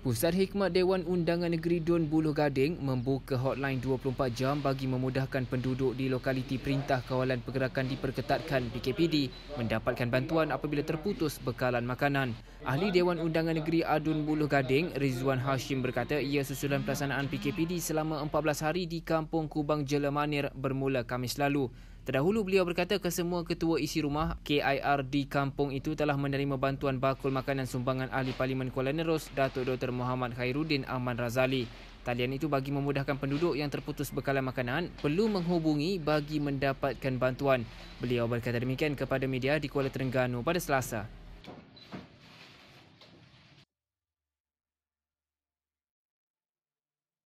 Pusat Hikmat Dewan Undangan Negeri Dun Buluh Gading membuka hotline 24 jam bagi memudahkan penduduk di lokaliti Perintah Kawalan Pergerakan Diperketatkan PKPD mendapatkan bantuan apabila terputus bekalan makanan. Ahli Dewan Undangan Negeri Adun Buluh Gading, Rizwan Hashim berkata ia susulan pelaksanaan PKPD selama 14 hari di Kampung Kubang Jelemanir bermula Kamis lalu. Terdahulu beliau berkata kesemua ketua isi rumah KIR di kampung itu telah menerima bantuan bakul makanan sumbangan ahli Parlimen Kuala Nerus Datuk Dr. Muhammad Khairuddin Aman Razali. Talian itu bagi memudahkan penduduk yang terputus bekalan makanan perlu menghubungi bagi mendapatkan bantuan. Beliau berkata demikian kepada media di Kuala Terengganu pada Selasa.